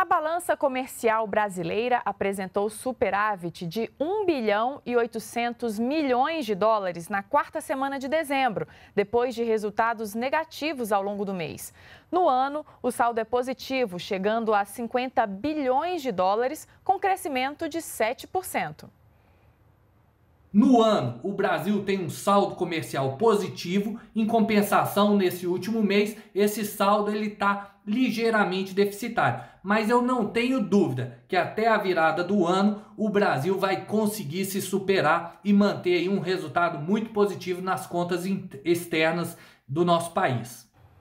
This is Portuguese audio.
A balança comercial brasileira apresentou superávit de 1 bilhão e 800 milhões de dólares na quarta semana de dezembro, depois de resultados negativos ao longo do mês. No ano, o saldo é positivo, chegando a 50 bilhões de dólares, com crescimento de 7%. No ano, o Brasil tem um saldo comercial positivo. Em compensação, nesse último mês, esse saldo ele está ligeiramente deficitário. Mas eu não tenho dúvida que até a virada do ano o Brasil vai conseguir se superar e manter um resultado muito positivo nas contas externas do nosso país.